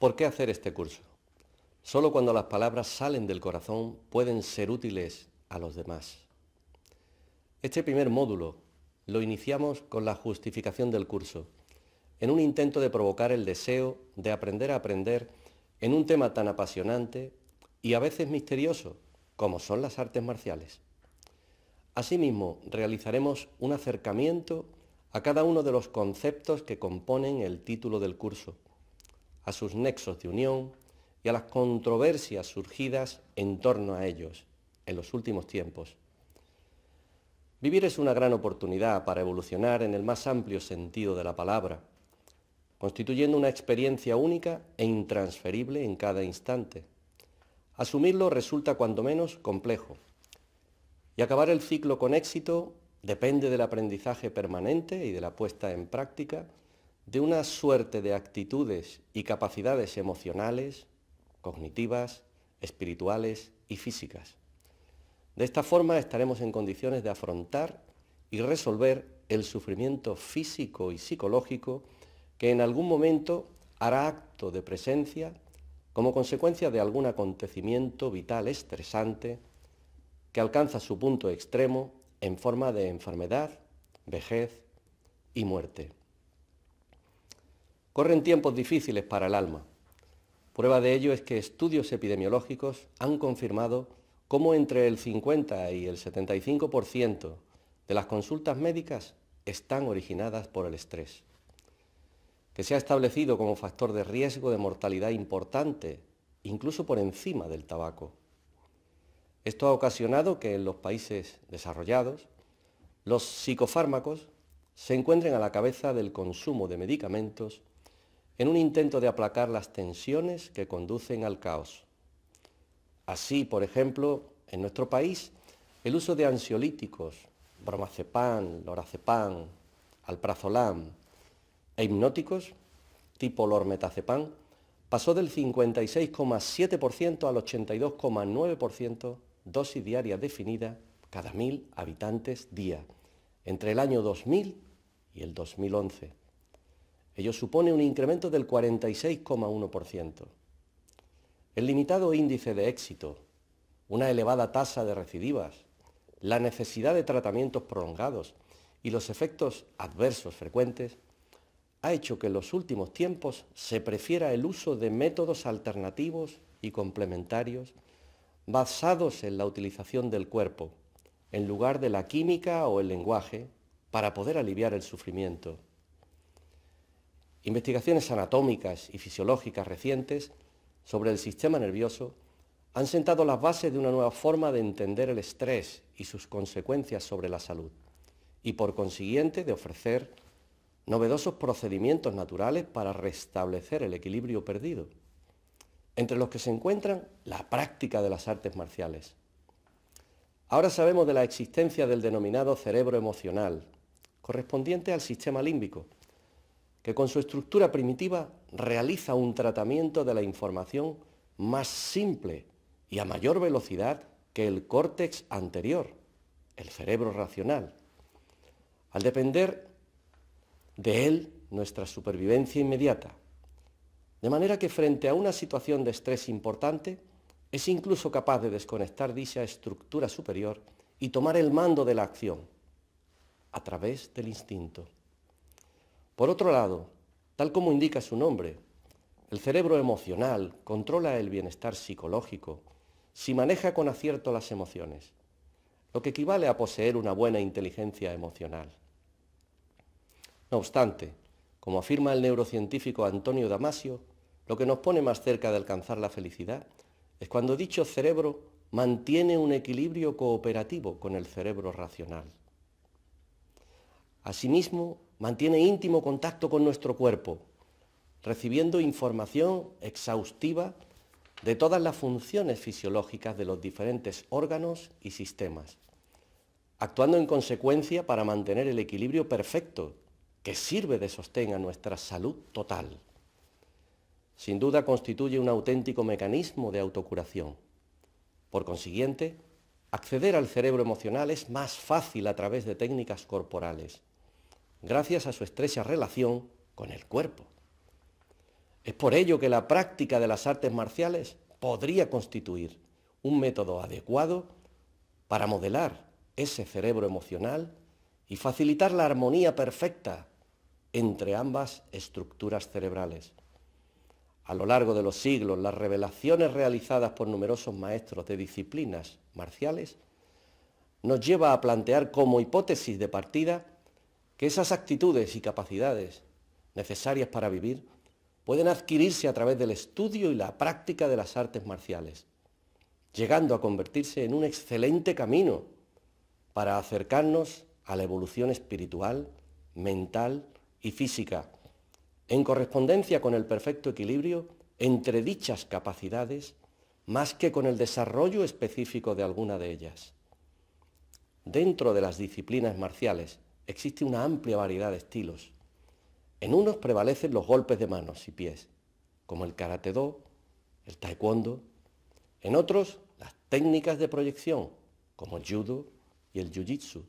¿Por qué hacer este curso? Solo cuando las palabras salen del corazón pueden ser útiles a los demás. Este primer módulo lo iniciamos con la justificación del curso, en un intento de provocar el deseo de aprender a aprender en un tema tan apasionante y a veces misterioso como son las artes marciales. Asimismo, realizaremos un acercamiento a cada uno de los conceptos que componen el título del curso a sus nexos de unión y a las controversias surgidas en torno a ellos en los últimos tiempos. Vivir es una gran oportunidad para evolucionar en el más amplio sentido de la palabra, constituyendo una experiencia única e intransferible en cada instante. Asumirlo resulta cuando menos complejo. Y acabar el ciclo con éxito depende del aprendizaje permanente y de la puesta en práctica de una suerte de actitudes y capacidades emocionales, cognitivas, espirituales y físicas. De esta forma estaremos en condiciones de afrontar y resolver el sufrimiento físico y psicológico que en algún momento hará acto de presencia como consecuencia de algún acontecimiento vital estresante que alcanza su punto extremo en forma de enfermedad, vejez y muerte. Corren tiempos difíciles para el alma. Prueba de ello es que estudios epidemiológicos han confirmado cómo entre el 50 y el 75% de las consultas médicas están originadas por el estrés, que se ha establecido como factor de riesgo de mortalidad importante, incluso por encima del tabaco. Esto ha ocasionado que en los países desarrollados los psicofármacos se encuentren a la cabeza del consumo de medicamentos en un intento de aplacar las tensiones que conducen al caos. Así, por ejemplo, en nuestro país, el uso de ansiolíticos, bromazepam, lorazepam, alprazolam e hipnóticos tipo lormetazepam pasó del 56,7% al 82,9% dosis diaria definida cada mil habitantes día entre el año 2000 y el 2011. Ello supone un incremento del 46,1%. El limitado índice de éxito, una elevada tasa de recidivas, la necesidad de tratamientos prolongados y los efectos adversos frecuentes ha hecho que en los últimos tiempos se prefiera el uso de métodos alternativos y complementarios basados en la utilización del cuerpo, en lugar de la química o el lenguaje, para poder aliviar el sufrimiento. Investigaciones anatómicas y fisiológicas recientes sobre el sistema nervioso han sentado las bases de una nueva forma de entender el estrés y sus consecuencias sobre la salud y por consiguiente de ofrecer novedosos procedimientos naturales para restablecer el equilibrio perdido, entre los que se encuentran la práctica de las artes marciales. Ahora sabemos de la existencia del denominado cerebro emocional, correspondiente al sistema límbico, que con su estructura primitiva realiza un tratamiento de la información más simple y a mayor velocidad que el córtex anterior, el cerebro racional. Al depender de él, nuestra supervivencia inmediata. De manera que frente a una situación de estrés importante, es incluso capaz de desconectar dicha estructura superior y tomar el mando de la acción a través del instinto. Por otro lado, tal como indica su nombre, el cerebro emocional controla el bienestar psicológico si maneja con acierto las emociones, lo que equivale a poseer una buena inteligencia emocional. No obstante, como afirma el neurocientífico Antonio Damasio, lo que nos pone más cerca de alcanzar la felicidad es cuando dicho cerebro mantiene un equilibrio cooperativo con el cerebro racional. Asimismo, mantiene íntimo contacto con nuestro cuerpo, recibiendo información exhaustiva de todas las funciones fisiológicas de los diferentes órganos y sistemas, actuando en consecuencia para mantener el equilibrio perfecto que sirve de sostén a nuestra salud total. Sin duda constituye un auténtico mecanismo de autocuración. Por consiguiente, acceder al cerebro emocional es más fácil a través de técnicas corporales gracias a su estrecha relación con el cuerpo. Es por ello que la práctica de las artes marciales podría constituir un método adecuado para modelar ese cerebro emocional y facilitar la armonía perfecta entre ambas estructuras cerebrales. A lo largo de los siglos, las revelaciones realizadas por numerosos maestros de disciplinas marciales nos lleva a plantear como hipótesis de partida que esas actitudes y capacidades necesarias para vivir pueden adquirirse a través del estudio y la práctica de las artes marciales, llegando a convertirse en un excelente camino para acercarnos a la evolución espiritual, mental y física, en correspondencia con el perfecto equilibrio entre dichas capacidades más que con el desarrollo específico de alguna de ellas. Dentro de las disciplinas marciales, existe una amplia variedad de estilos. En unos prevalecen los golpes de manos y pies, como el karate do, el taekwondo. En otros, las técnicas de proyección, como el judo y el jiu-jitsu.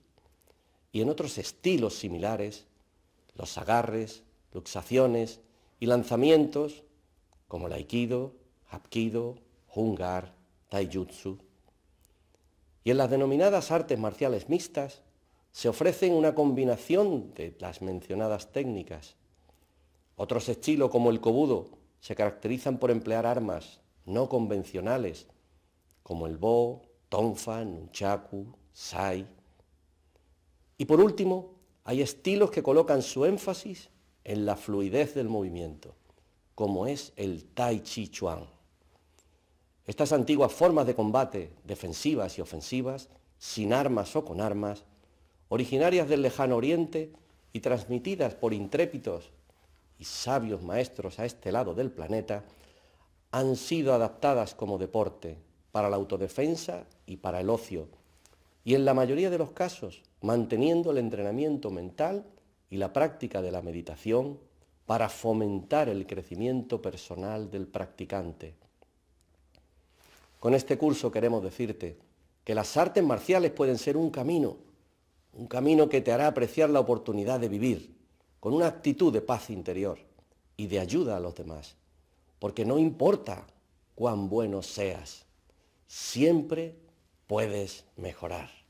Y en otros estilos similares, los agarres, luxaciones y lanzamientos, como el aikido, hapkido, hungar, taijutsu. Y en las denominadas artes marciales mixtas, se ofrecen una combinación de las mencionadas técnicas. Otros estilos, como el kobudo... se caracterizan por emplear armas no convencionales, como el bo, tonfa, nunchaku, sai. Y por último, hay estilos que colocan su énfasis en la fluidez del movimiento, como es el tai chi chuan. Estas antiguas formas de combate, defensivas y ofensivas, sin armas o con armas, originarias del lejano oriente y transmitidas por intrépidos y sabios maestros a este lado del planeta, han sido adaptadas como deporte para la autodefensa y para el ocio, y en la mayoría de los casos manteniendo el entrenamiento mental y la práctica de la meditación para fomentar el crecimiento personal del practicante. Con este curso queremos decirte que las artes marciales pueden ser un camino un camino que te hará apreciar la oportunidad de vivir con una actitud de paz interior y de ayuda a los demás, porque no importa cuán bueno seas, siempre puedes mejorar.